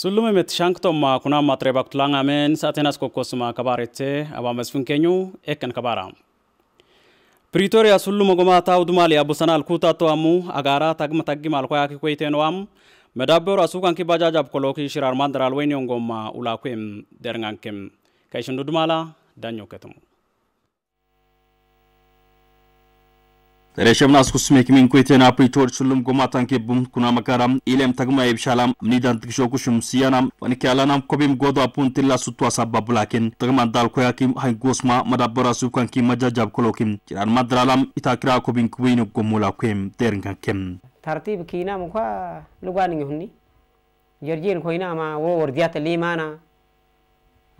Sulume tulang amen sa tulangamen saatenas kokosuma kabarete abamasfin kenyu ekken kabaram. Pretoria suluma gomata udumali abusanal kuta amu agara tag matagi mal kwa tagma tagima alkoya kikweitenoam medabbero asukan kibajajab koloki shirar mandaral goma ulakwem derngankem kaishundu dumala danyo ketumu. ተረሸም ናስኩ ስሜክ ሚን ኩይቴን አፕሪቶር ሹሉም ጎማታን ኬቡም ኩና መካራም ኢሌም ተግማ ይብሻላም ምኒዳን ትክሾኩ ሹም ሲያናም ወንኪ ኮቢም ጎዶ አፑን ትላ አሳባ ብላኪን ተግማ እንዳልኩ ያኪም ሃይጎስማ መዳበራ ሱብካንኪ መጃጃብ ኮሎኪም ጭራን ማድራላም ኢታክራ ኮቢን ኩቢን ጎሙላኩም ቴርንካኬም ተርቲብ ኪናም እንኳ ልጓን ይሁኒ ጀርጄን ኮይና ማ ወ ወርዲያተ ሊማና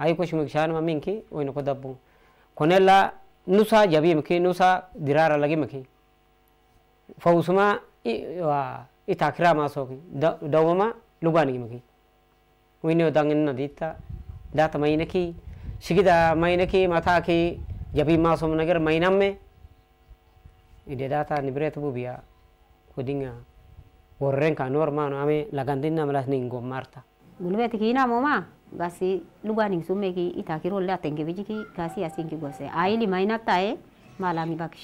አይኮሽ ምግሻን ማሚንኪ ወይነ ኮዳቡ ኮኔላ ኑሳ ጀቢ ምኪ ኑሳ ዲራራ ለጊ ምኪ fausuma i wa itakira masoki dawama lubani gimaki wini odangin na dita data mainaki shikida mainaki mataki jabi masom nager mainame ide data nibre tubu biya kudinga orang kan normal, kami lagandin nama las ninggo Marta. Mulai tiki ina moma gasi luba ning sume ki ita kiro le atengke biji ki gasi asing ki gose. Aili maina tae malami bak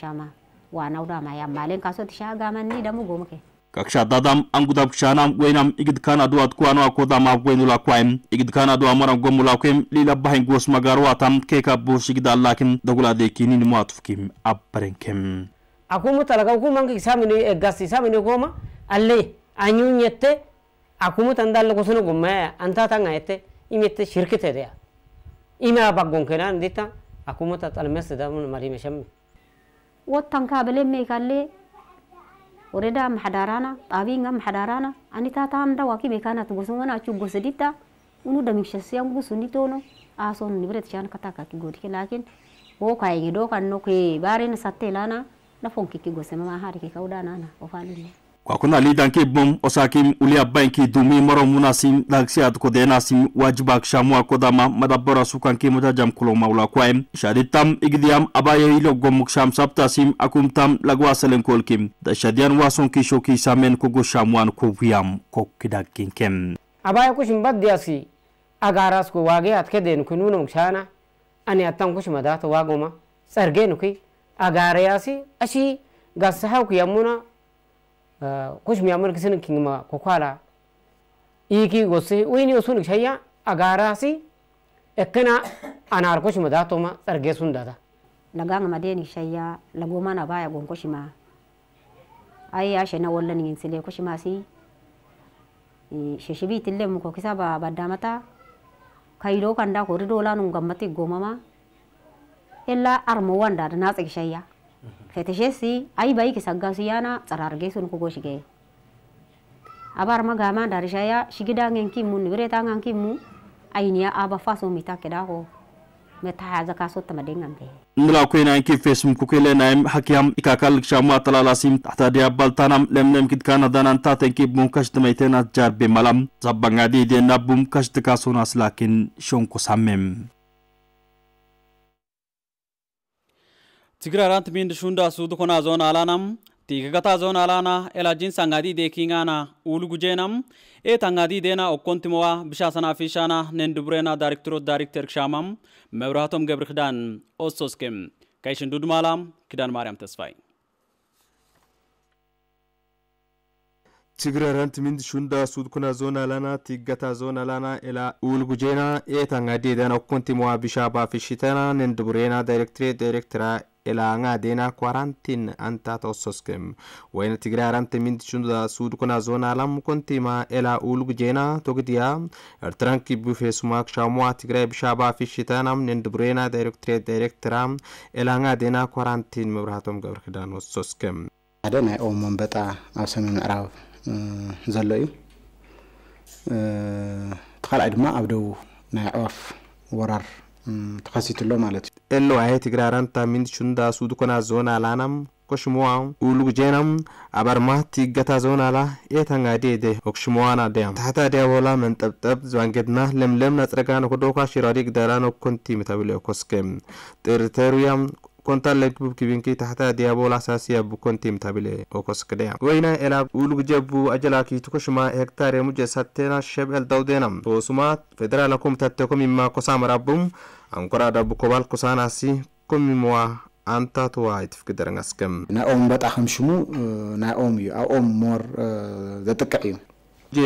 ዋናው ዳማ ያማሌን ካሶት ሻ ጋመኒ ደሞ ጎምከ kakshadaadam angudab kshaanam weynam igidkaan adu adkuano akodamaaf weynulakwaim igidkaan adu amaram gomulakwim lilabahin gosmagaroatam keekabuus igidaallakim daguladeekininimu atufkim abbarenkem akumu talaga ukumangi isamini eggas isamini goma alle anyunyette akumu tandalle gosono gommaya antatangayette imette shirkitedeya ima baggonkenan ditta akumu tatalmesdamun marimeshemme wotanka bele meekalee oreda maxadaraana xaabiinga maxadaraana ani taataanda waaki meekaanat gosungan achu gosedita unu damishasiyangu sunitono aason nibretshan katakaki godike lakin wo kayege dookanno kee baarena satte laana dafonkiki gosemamaaharikikaudanaana ofaanile kwakuna lidanki bom osakim ulia banki dumi moro munasim daksiat kodenasim wajibak shamua akodama madabora sukan muta jam kuloma ula shaditam igdiam abaye ilo gomuk sham akumtam lagwa selen kolkim da shadian wason ki shoki samen kogo shamuan kokiam kokidakin kem abaye kushim baddiasi agaras ko wage atke den kununa mukshana ani atam kushimadato wagoma sargenuki agareasi ashi gasahau kiyamuna kushmi amar kisin kingma kokwala iki gosi uini usun shaya agarasi ekena anar kushma da toma tsarge sun dada laganga madeni shaya lagoma na baya gon kushma ai ya shena wallan yin sile kushma si sheshibi tille mu ko kisa ba badamata kailo kanda ko ridola nun gammati gomama illa armo wanda da na tsaki shayya fetisheessi ayibayi kisaggaa siyyaana tsarargeessun kugoo shigee abaar magaamaa daarishayaa shigidaangeen haza nibireetaangaan kimmu ayiniya abaffaa soomitaa kedhaakoo nilakwenaan ki facebookelenaim hakiam ikakalik shamua talalasim taxtadia baltanam lemlemkid kanadanan tatenki bum kashtamaitenat jarbe malam ta kashtikasonas lakin shonku samem. tigirarant mind shunda sudkona zon alanam tigagata zon alana elajin sangadi dekingana ulgujenam e tangadi dena okkontimowa bishasana fishana nendubrena director director kshamam መብራቶም ገብር ክዳን ኦሶስኬም ካይሽን ዱድማላም ክዳን ማርያም ተስፋይ tigirarant mind shunda sudkuna zon alana tiggata zon alana ela ulgujena e tangadi dena okkontimowa bisha bafishitana nendubrena directorate directora ilaa ngaadena kwarantin anta tososkem wayna tigira arante mindichunda sudkuna zona lam kontima ila ulugujena togdiya ertranki bufe sumak shamua tigra bishaba fishitanam nindubrena directorate directoram ila ngaadena kwarantin መብራህቶም ገብረ ክዳን ወሶስክም ሓደ ናይ ኦሞ መንበጣ ኣብ ሰሜን ምዕራብ ዘሎ እዩ እቲ ካልኣይ ድማ ኣብ ደቡብ ናይ ኣዕዋፍ ወራር ተኸሲቱ ኣሎ ማለት እዩ elowahe tigraaranta mindicunda sudukona zonalanam koshmuam ulugujenam abarmahti gata zonala ethangadede okshmuanadem tahta deabola መንጠብጠብ ዝዋንጌድና ለምለም ናጽረጋ ነኮዶኳ ሽራዲ ግዳራ ነኮንቲ ምታብለ ኮስኬም ጥርተሩያም kontan lekbub kibinki tahtaa diyaabol asaasiyabu kontimtabile okoskadhea weyna elaab uulugjabu ajalaki tukushumaa hektare muje satena shebel dawdenam toosumaa federala kumtatte komimma kosamarabum ankoraadabu kobal kosaanasi komimoa ኣንታትዋ ይትፍግደረን ኣስከም ናኦም በጣኸም ሽሙ ናኦም እዩ ኣብኦም ሞር ዘጥቅዕ እዩ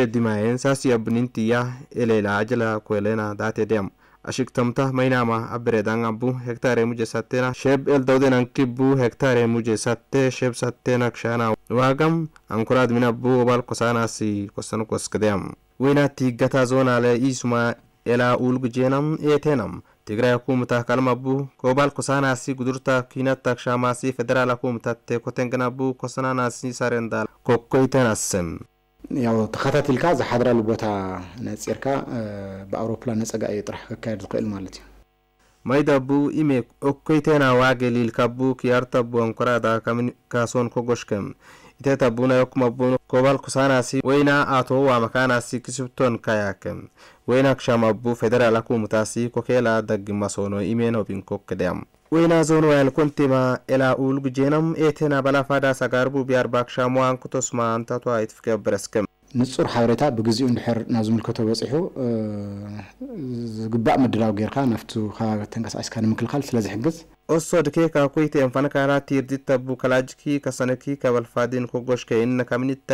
ጀ ዲማየን ሳሲ ኣብኒንትያ ኤሌላ ጀላ ኮለና ዳቴ ደም ashigtamta maynama abberedangabu hektare mujesatena sheb eldawden ankibbu hektare mujesatte sheb satten akshana waagam ankurad minabbu obal kosanasi kosan koskadeam wenati gata zonale isuma ela ulgujenam etenam tigray akumitah kalmabu gobal kosanasi gudurta kinatak shamasi federal akumitatte kotenganabu kosananasi sarendal kokkoytenasem ያው ተኸታቲልካ ዝሓድራሉ ቦታ ነፂርካ ብኣውሮፕላን ነፀጋ እዩ ጥራሕ ክካየድ ዝኽእል ማለት እዩ ማይዳቡ ኢሜ ኦኮይቴና ዋጌሊል ካቡ ክያርታቡ ኣንኮራዳ ካሶን ኮጎሽከም ታቡ ኢቴታቡና ዮኩማቡኑ ኮባል ኩሳናሲ ወይና ኣቶ ዋመካናሲ ክስብቶን ካያከም ወይና ክሻማቡ ፌደራል ኣኩሙታሲ ኮኬላ ደግማሶኖ ኢሜኖ ቢንኮክደያም ወይና ዞን zoonuwayal ኮንቴማ ኤላ ኡል ጉጄናም ኤቴና በላፋዳ ሳጋርቡ ቢያር ባክሻ ሞዋን ኩቶስ ማንታቷ ይትፍገብር እስክም ንጹር ሓበሬታ ብግዚኡ እንድሕር ናብ ዝምልከቶ በፂሑ ዝግባእ ምድላው ጌርካ ናፍቲ ከባቢ ተንቀሳቂስካ ንምክልካል ስለ ዝሕግዝ ኦሶ ድኬ ካብ ካኩይት ኤንፈንካራ ቲርዲ ተቡ ከላጅኪ ከሰነኪ ከበልፋዲን ኮጎሽ ከይነ ከምኒታ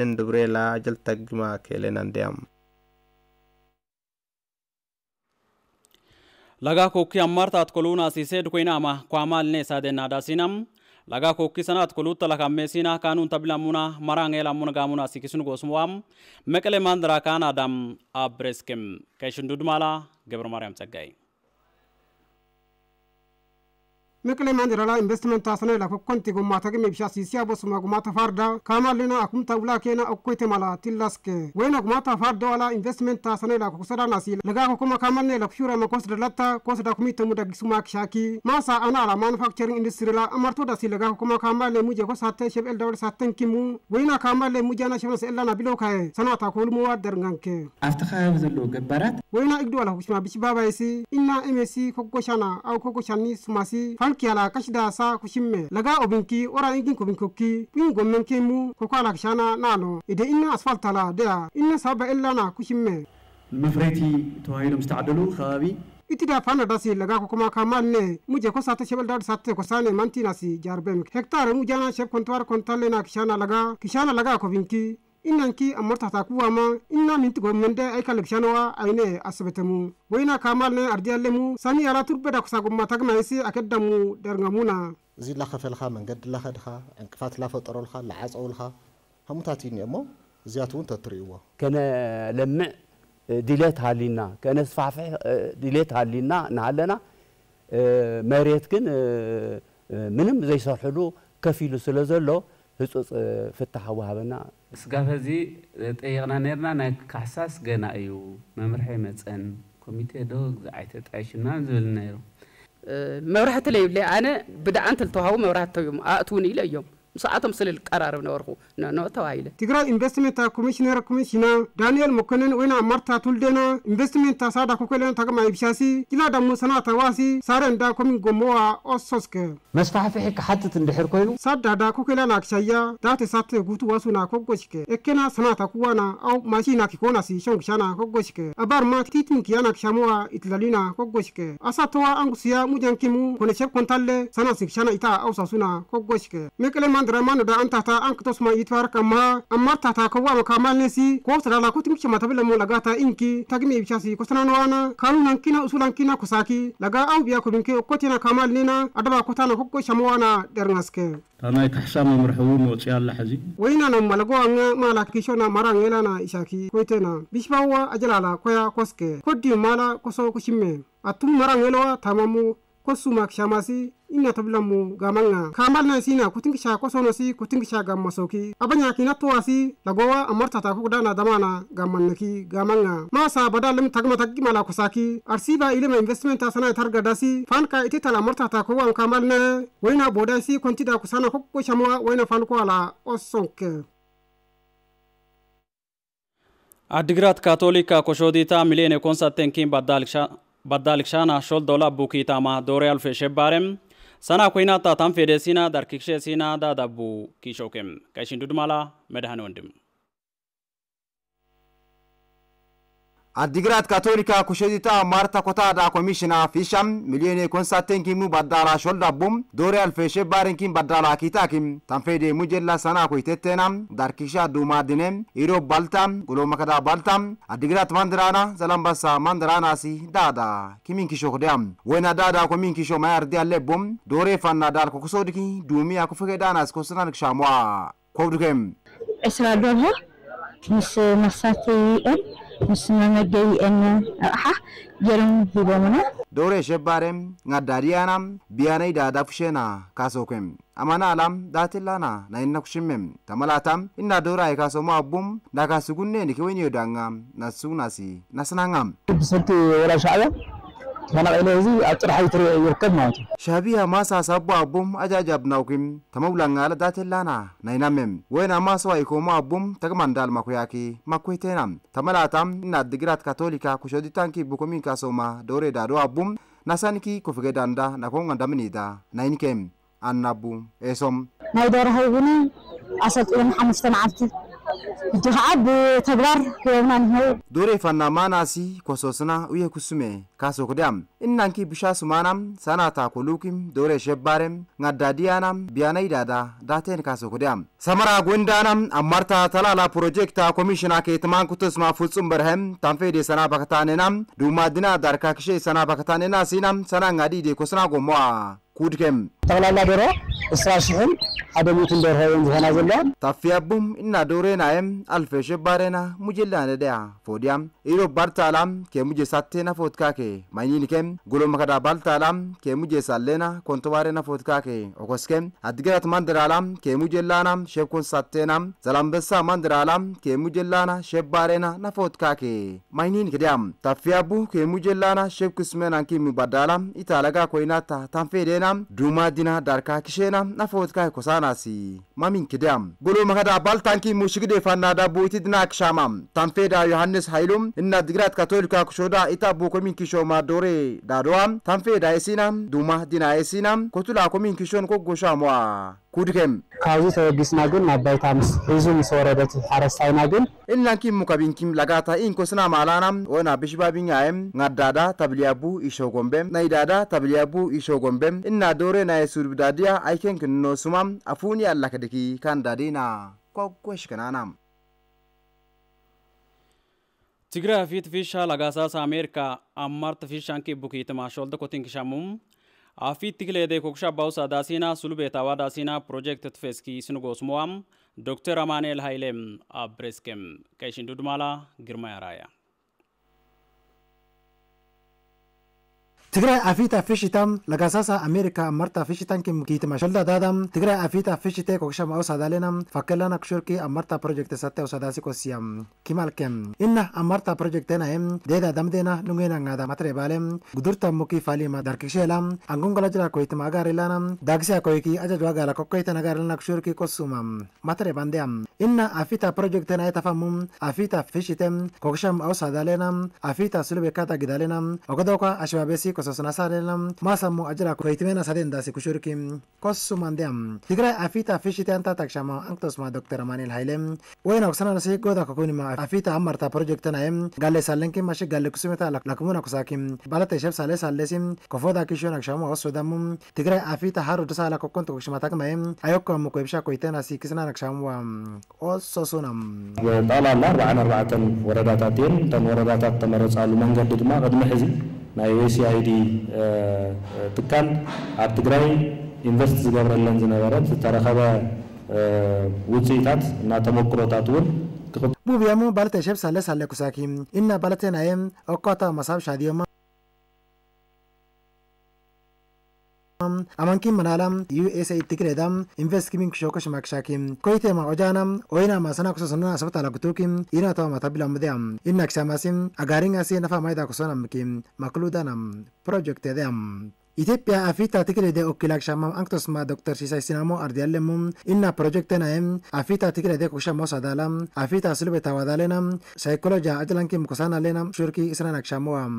ንንድብሬላ ጀልተግማ ተግማ ኬሌናንዲያም laga kokki ammartaat koluuna siisee dukoynaama kwaamaalne saadeennaadha sinam laga kokki sanaat koluutta lakammee siinaa kaanuun tabilamuna maraangee lamuna gaamuna sikisun goosumuwaam meqele maandaraa kaanaadam abreskem keeshindudmaala ገብረ ማርያም ጸጋይ mekele mandi investment tasane la kokkonti gommata ke mebisha sisiya bosuma gomata farda kama lena akumta ula kena okkoite mala tillaske wena gomata fardo ala investment tasane la kokusada nasi laga ko kuma kamalne la kushura ma kosda latta kosda kumita muda gisuma kshaki masa ana ala manufacturing industry la amarto dasi laga ko kuma kamalne muje ko satte sheb el dawal satten kimu wena kamalne muje na shebna ella na bilo kae sanata ko mu wadar nganke aftakha zello gabarat wena igdo ala kushma bishi babaisi inna emesi kokkoshana au kokkoshani sumasi kiyala kashida sa kushimme laga obinki ora ingin kobinkokki pin gommen kemu kokola kshana nano ide inna la dea inna saba illana kushimme mafreti tohailum stadulu khabi itida fana dasi laga ko kuma muje ko sata shebel dad sata ko sane mantinasi jarbem hektare mujana sheb kontwar kontale na kishana laga kishana laga ko innanki ammarta takuwama inna minti gommende aika legshanuwa ayine asibetemu woyina kamalne ardiyalemu sani yala turbeda kuሳጉማ ተግናይሲ ኣከዳሙ ደርጋሙና እዚ ላኸፈልኻ መንገዲ ላኸድኻ ዕንቅፋት ላፈጠረልካ ላዓፀውልካ ከምኡታት እዩ እሞ እዚያት እውን ተትርእይዎ ከነለምዕ ድሌት ሃሊና ከነስፋሕፍሕ ድሌት ሃሊና ንሃለና መሬት ግን ምንም ዘይሰርሕሉ ከፍ ኢሉ ስለ ዘሎ ህፁፅ ፍታሕ ኣዋሃበና اسقاف هذي تأيقنا نيرنا نكحساس جنا أيو ممرحي مثلا كوميتي دوغ زعيت تعيش نعم زول نيرو مرحة لي أنا بدأ أنت التهاو مرحة يوم أتوني إلى يوم ساعت مسلی قرار نورخو نه نه تو عیله. تیگرال اینвестمنت کمیشنر کمیشنا دانیل مکنن وینا مرتا طول دینا اینвестمنت ساده کوکلیان تا کمای بیشی کلا دامو سنا تواصی سرند دا کمی گموع آسوس که. مسفح فیک حتت اندحر کوینو. ساد دا کوکلیان اکشیا دات سات گوتو واسونا کوگوش که. اکنا سنا تکوانا آو ماشینا کیکونا سی شنگشانا کوگوش که. ابر ما تیتین کیانا کشاموا اتلالینا کوگوش که. آسات تو آنگسیا موجان کیمو کنشپ کنتاله سنا سیکشانا ایتا آو ساسونا کوگوش که. میکلم man dara man da an tata an kato ma itwar kama amma tata ko wa ka mal nesi ko sara la ko tim mata tabla mo laga ta inki tagmi chasi ko sana wana kanu nan kina usulan kina kusaki laga au biya ko binke ko tina kamal nina adaba ko tana ko shama wana der ngaske tanai kaxsama marxawun wotsi ala xazi wainana malagoanga mala kishona marangelana isaki koitena bisbawa ajalala koya koske di mala ko kushime atum marangelowa tamamu kosumak shamasi ina tobilamu gamanga kamal na sina kutingisha kosonosi kutingisha gammasoki abanyaki na tuwasi lagowa amortata kukudana damana gammannaki gamanga masa bada lim tagma taggi mala kusaki arsiba ilima investment asana targa dasi fanka ita tala amortata kuwan kamal na waina bodaisi kontida kusana kokko shamwa waina fanko ala osonke አድግራት ካቶሊካ ኮሾዲታ ሚሊዮን የኮንሳቴን ኪን ባዳልሻ badaalikshana shol dola bukiitama dore alfeshe barem sana kuina tatam fedesina darkikshe sina bu kishokem kaishin dudmala medhan wondim አዲግራት ካቶሊካ ኩሸዲታ ማርታ ኮታዳ ኮሚሽና ፊሻም ሚሊዮኔ ኮንሳቴንኪሙ ባዳላ ሾልዳቡም ዶሬ አልፌሼ ባሬንኪም ባዳላ ኪታኪም ታንፌዴ ሙጀላ ሰና ኮይቴቴና ዳርኪሻ ዱማድኔ ኢሮ ባልታ ጉሎ መከዳ ባልታ አዲግራት ማንድራና ዘላምባሳ ማንድራናሲ ዳዳ ኪሚንኪሾክዲያም ወይና ዳዳ ኮሚንኪሾ ማያርዲ አሌቦም ዶሬ ፋና ዳል ኮክሶድኪ ዱሚ አኩፈገዳናስ ኮስናልክሻሟ ኮብድኬም እስራዶልሃ ምስ መሳቴ ይኦል ምስመመገይ ኤነ ኣቕሓ ገይሮም ሂቦምና ዶሬ ሸባሬም ŋአዳዲያናም ቢያነይ ዳዳ ካሶኩም ካሶኮም አማናላም ዳትላና ናይነኩሽሜም ተመላታም እና ዶራይ ካሶሞ አቡም ናካስጉኔ ንክወንዮ ዳŋ ናሱናሲ ናስናŋም ብሰንቲ ወላ ሻዕያ شابيا ما ساسابو أبوم أجاج أبناوكم تمولا على ذات لنا نينامم وين ما سوا يكوم أبوم تكمن دال مكوياكي مكويتنام تملاتام إن الدقرات كاثوليكا كشودي تانكي بكمين كاسوما دوري دارو أبوم نسانكي كفغي داندا نكون غندامني دا نينكم أنابو إسم نايدور هايوني أسد أم عبتي ዱሬ ፈናማናሲ ኮሶስና ውየ ኩሱሜ ካሶክዳም እናንኪ ብሻ ሱማናም ሰናታ ኮሉኪም ዶሬ ሸባሬም ngaddadiyaanam biyaanay daada daateen kaasokudiyam samara gwendaanam ammarta talaala projekta komishina keetimaan kutusma futsum berhem tanfeede sana bakataanenam duumaadina darkakishe sana bakataanenasinam sana ngadhiide kosna gomo'a kudkem ጠቅላላ ዶሮ እስራ ሽሕን ሓደ ሚእትን ደርሆ እዮም ዝኾና ዘለዋ ታፍያቡም እና ዶሬናየም አልፌ ሸባሬና ሙጀላ ደያ ፎዲያም ኢሮ ባልታላም ከሙጀ ሳቴና ፎትካኬ ማይኒኒኬም ጉሎመ ከዳ ባልታላም ከሙጀ ሳሌና ኮንቶባሬና ፎትካኬ ኦኮስኬም አድገራት ማንደራላም ከሙጀላናም ሸብኮን ሳቴናም ዘላምበሳ ማንደራላም ከሙጀላና ሸባሬና ናፎትካኬ ማይኒን ክዲያም ታፍያቡ ከሙጀላና ሸብክስሜናንኪ ሚባዳላም ኢታለጋ ኮይናታ ታንፌዴናም ዱማ dina darka kishena na fotka kosanasi mamin kidam gulu makada baltanki mushigde fanada buiti dina Tanfe da yohannes hailum inna digrat katolika kushoda ita bukomin kishoma dore Tanfe da esinam, duma dina esinam, kotula komin kishon ko goshamwa ሁድከም ካውዚ ተበጊስና ግን አባይ ታምስ ህዙም ሰወረደት ሐረስታይና ግን እናንኪ ሙከቢንኪም ለጋታ ኢንኮስና ማላናም ወና ብሽባቢኛየም ናዳዳ ተብልያቡ ኢሾ ጎንበም ናይዳዳ ተብልያቡ ኢሾ ጎንበም እና ዶሬ ናየ ሱድ ብዳድያ አይኬን ክንኖ ሱማም አፉን ያላከድኪ ካንዳዴና ኮጎሽ ክናናም ትግራይ ፊት ፊሻ ለጋሳስ አሜሪካ አማርት ፊሻንኪ ቡክ የተማሾልደ ኮቲንክሻሙም አፊ ትክሌዴ ኮክሻባውስ አዳሲና ሱልቤታዋ ዳሲና ፕሮጀክት ትፌስኪ ስንጎስሞዋም ዶክተር አማንኤል ኃይሌም አብሬስኬም ቀሽን ዱድማላ ግርማ ያራያ تقرأ أفيتا فيشتام لقاساسا أمريكا أمرتا فيشتان كم كيت ما شلدا دادم تقرأ أفيتا فيشتة كوكشا ما أوسادالينام فكلنا كشوركي أمرتا بروجكت ساتة أوساداسي كوسيام كمال كم إن أمرتا بروجكت نايم ديدا دمدنا نونغينا نادا ماتري بالم قدرتا موكي فالي ما داركشيلام أنغون غلاجرا كويت ما غاريلانام داكسيا كويكي أجا جواغالا كوكويت نغارلنا كشوركي كوسومام ماتري بانديام إن أفيتا بروجكت ناي تفهمم أفيتا فيشتم كوكشا ما أوسادالينام أفيتا سلوبكاتا جدالينام وقدوكا أشبابيسي كسوسنا سالم ما سمو أجرا كويتمنا سادين داسي كشوركيم كوسو مانديم تقرأ أفيتا فيشيتي أنت تكشما أنكتوس ما دكتور ماني الهيلم وين أكسنا نسي قودا كوكوني ما أفيتا أمرتا بروجكتنا يم قال سالنكي ماشي قال كسمتا لكمونا كساكيم بالات شاب سالي سالسيم كفودا كيشون أكشما أسو دمم تقرأ أفيتا هارو تسالا كوكونتو كشمتاك مايم أيوكو مكويبشا كويتنا سي كسنا أكشما أسو سونم وطالا الله وعن أربعة ወረዳታቴን ተን ወረዳታት ተመረጻሉ መንገድ ድማ ቅድሚ ሕዚ ናይ ዩኤስአይዲ ትካል ኣብ ትግራይ ኢንቨስት ዝገብረለን ዝነበረት ዝተረኸበ ውፅኢታት እና ተመክሮታት እውን ብብዮሙ ባልተ ሸብ ሳለስ ኩሳኪ እና ባለተ ናየም ኣኳታ መሳብ ሻድዮማ amankiin manalam usa ittikiredam investkimin shokoshmakshakim koitema ojanam oinama sana kusosonona asbatala gutukim ina tawa matabilamudeam innaksamasim agarin asi nafa maida kusonamkim makludanam projectedeam ኢትዮጵያ አፊታ ትክለደ ኦኪላክ ሻማም አንክቶስማ ዶክተር ሲሳይ ሲናሞ አርዲያለሙም እና ፕሮጀክተናየም አፊታ ትክለደ ኩሻሞ ሳዳላም አፊታ ስልቤ ታዋዳሌናም ሳይኮሎጂ አጭላንኪ ሙኩሳናሌናም ሹርኪ እስራናክ ሻሞዋም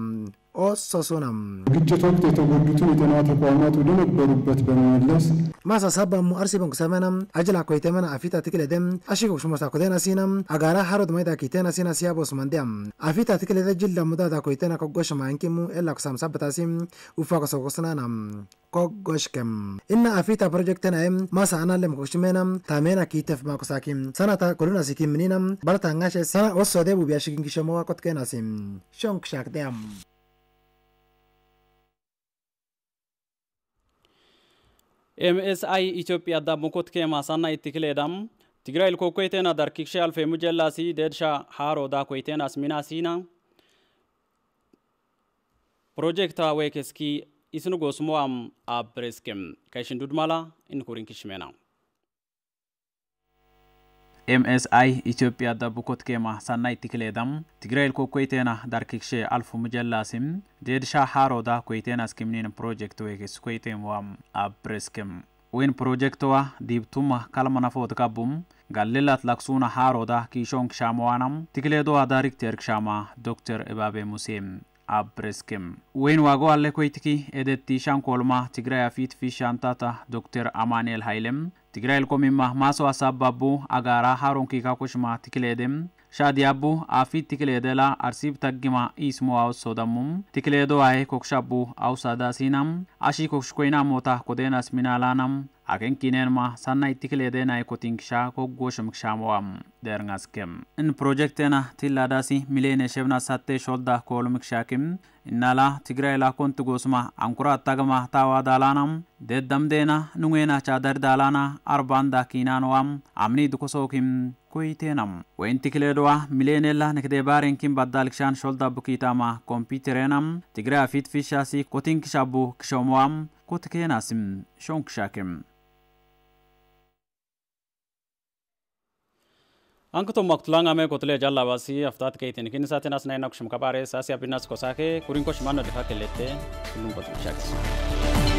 ኦሶሱናም ግጭት ወቅት የተጎዱትን የጤና ተቋማት ወደ ነበሩበት በመመለስ ማሳሳባሙ አርሲ በንኩሰመናም አጅላ ኮይተመና አፊታ ትክለደም አሽጎሽ ሞሳ ኮቴና ሲናም አጋራ ሀሮት ማይታ ኪቴና ሲና ሲያቦስ ማንዲያም አፊታ ትክለደ ጅል ለሙዳዳ ኮይቴና ኮጎሽ ማንኪሙ ኤላ ኩሳምሳበታሲም ውፋ ኮሶኮስና menam kok goshkem inna afita project tenaem masa analem koshmenam tamena kitef makosakim sanata ta koluna sikim ninam balta ngashe sana osso debu biashikin kishomoa kotkenasim shonk shakdem ኤምኤስአይ ኢትዮጵያ ዳሙኮት ኬማሳና ኢትክሌዳም ትግራይ ልኮ ኮይቴና ዳርኪክሻ አልፌ ሙጀላሲ ደድሻ ሃሮ ዳ ኮይቴና አስሚና ሲና ፕሮጀክታ ወይክስኪ isinu gosumo am abreskem kaishin dudmala in kurin kishmena ኤምኤስአይ ኢትዮጵያ ዳቡኮት ኬማ ሳናይ ቲክሌዳም ትግራይል ኮኮይቴና ኮይቴና ዳርክክሼ አልፉ ሙጀላሲም ዴድሻ ሃሮዳ ኮይቴና ስኪምኒን ፕሮጀክት ወይክስ ኮይቴም ዋም አብሬስክም ወይን ፕሮጀክትዋ ዲብቱማ ካልመናፎት ካቡም ጋሌላት ላክሱና ሃሮዳ ኪሾንክ ሻማዋናም ትክሌዶዋ ዳይሬክተር ክሻማ ዶክተር እባቤ ሙሴም abreskem wen wago alle koytiki edetti shan kolma tigray afit fi shantata dr amanel hailem tigrayil komimma maso asababbu agara haronkika kushma tikileedem ሻዲያቡ አፊ ትክሌደላ አርሲብ ተግማ ኢስሞ አውሶዳሙም ትክሌዶ አይ ኮክሻቡ አውሳዳ ሲናም አሺ ኮክሽኮይና ሞታ ኮዴና ስሚናላናም አከንኪኔንማ ሳናይ ትክሌደና ኮቲንክሻ ኮጎሽ ምክሻሞዋም ደርንጋስኬም እን ፕሮጀክቴና ቲላዳሲ ሚሌኔ ሸብና ሳቴ ሾልዳ ኮሎ ምክሻኪም inala tigrayla konti gosma ankura tagma tawa dalanam deddamdena nungena chadar dalana arbanda kinanoam amni dukosokim kuitenam weintikiledoa milenela nekde barenkim baddalikshan sholdabu kitama kompiterenam tigra fitfishasi kotinkishabu kishomoam kotikenasim shonkishakim अंक तो मक्तलांगा में कोतले आवासी अफ्तात कई थे लेकिन साथ नास नए नक्शम कपारे सासी अभी नस को साखे कुरिंग को शमान दिखा के लेते को